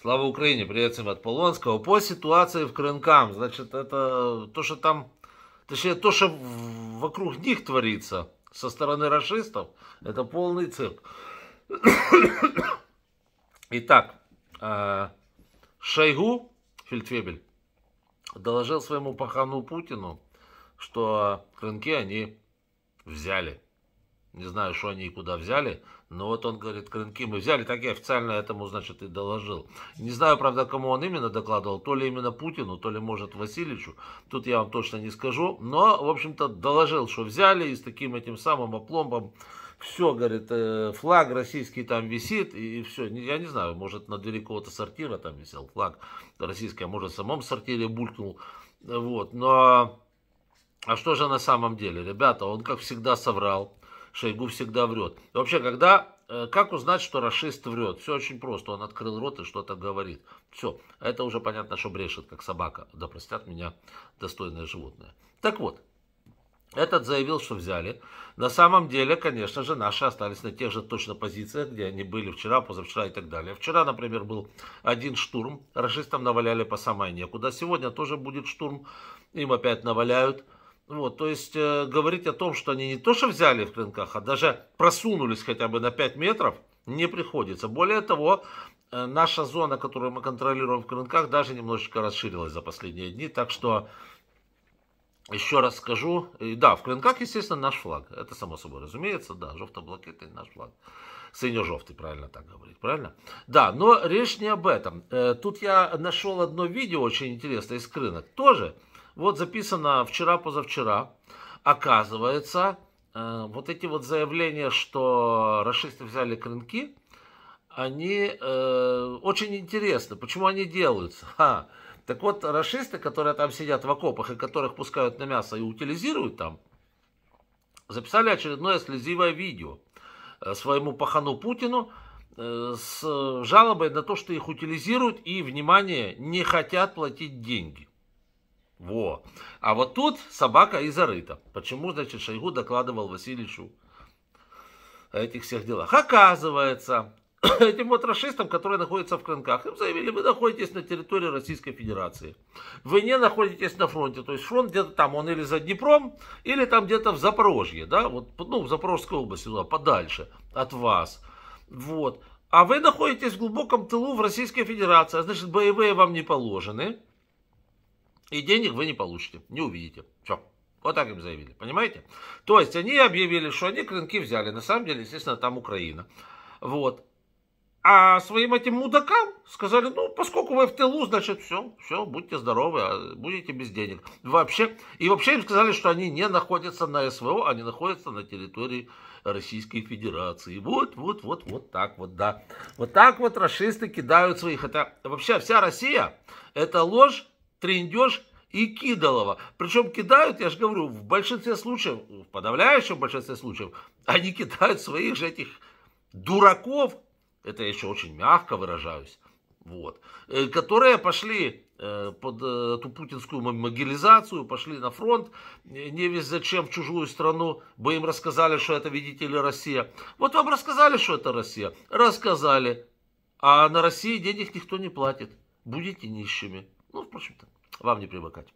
Слава Украине, привет всем от Полонского. По ситуации в Крынкам, значит, это то, что там, точнее, то, что вокруг них творится со стороны расистов, это полный цирк. Итак, э, Шойгу, Фельдфебель, доложил своему пахану Путину, что Крынки они взяли. Не знаю, что они и куда взяли, но вот он говорит, крынки мы взяли, так я официально этому, значит, и доложил. Не знаю, правда, кому он именно докладывал, то ли именно Путину, то ли, может, Васильевичу, тут я вам точно не скажу, но, в общем-то, доложил, что взяли, и с таким этим самым опломбом, все, говорит, э, флаг российский там висит, и все, я не знаю, может, на двери кого-то сортира там висел флаг российский, а может, в самом сортире булькнул, вот, но... А что же на самом деле? Ребята, он, как всегда, соврал. Шойгу всегда врет. И вообще, когда, э, как узнать, что расист врет? Все очень просто. Он открыл рот и что-то говорит. Все. Это уже понятно, что брешет, как собака. Да простят меня достойное животное. Так вот, этот заявил, что взяли. На самом деле, конечно же, наши остались на тех же точно позициях, где они были вчера, позавчера и так далее. Вчера, например, был один штурм. Рашистам наваляли по самой некуда. Сегодня тоже будет штурм. Им опять наваляют. Вот, то есть э, говорить о том, что они не то что взяли в клинках, а даже просунулись хотя бы на 5 метров, не приходится. Более того, э, наша зона, которую мы контролируем в клинках, даже немножечко расширилась за последние дни. Так что, еще раз скажу, и, да, в клинках, естественно, наш флаг. Это само собой разумеется, да, жовто-блакитный наш флаг. Синьо-жовтый, правильно так говорить, правильно? Да, но речь не об этом. Э, тут я нашел одно видео очень интересное из крынок, тоже, вот записано вчера-позавчера. Оказывается, э, вот эти вот заявления, что расисты взяли крынки, они э, очень интересны. Почему они делаются? Ха. Так вот, расисты, которые там сидят в окопах и которых пускают на мясо и утилизируют там, записали очередное слезивое видео э, своему пахану Путину э, с жалобой на то, что их утилизируют и, внимание, не хотят платить деньги. Во. А вот тут собака и зарыта. Почему, значит, Шойгу докладывал Васильевичу о этих всех делах? Оказывается, этим вот расистам, которые находятся в Кранках, им заявили, вы находитесь на территории Российской Федерации. Вы не находитесь на фронте. То есть фронт где-то там, он или за Днепром, или там где-то в Запорожье, да, вот, ну, в Запорожской области, туда, ну, подальше от вас. Вот. А вы находитесь в глубоком тылу в Российской Федерации, а значит, боевые вам не положены. И денег вы не получите, не увидите. Все. Вот так им заявили, понимаете? То есть они объявили, что они клинки взяли. На самом деле, естественно, там Украина. Вот. А своим этим мудакам сказали, ну, поскольку вы в тылу, значит, все, все, будьте здоровы, а, будете без денег. Вообще, и вообще им сказали, что они не находятся на СВО, они находятся на территории Российской Федерации. Вот, вот, вот, вот так вот, да. Вот так вот расисты кидают своих. Это вообще вся Россия, это ложь трендеж и кидалово. Причем кидают, я же говорю, в большинстве случаев, в подавляющем большинстве случаев, они кидают своих же этих дураков, это я еще очень мягко выражаюсь, вот, э, которые пошли э, под э, эту путинскую могилизацию, пошли на фронт, не весь зачем в чужую страну, бы им рассказали, что это, видите ли, Россия. Вот вам рассказали, что это Россия, рассказали, а на России денег никто не платит, будете нищими. Ну, впрочем-то, вам не привыкать.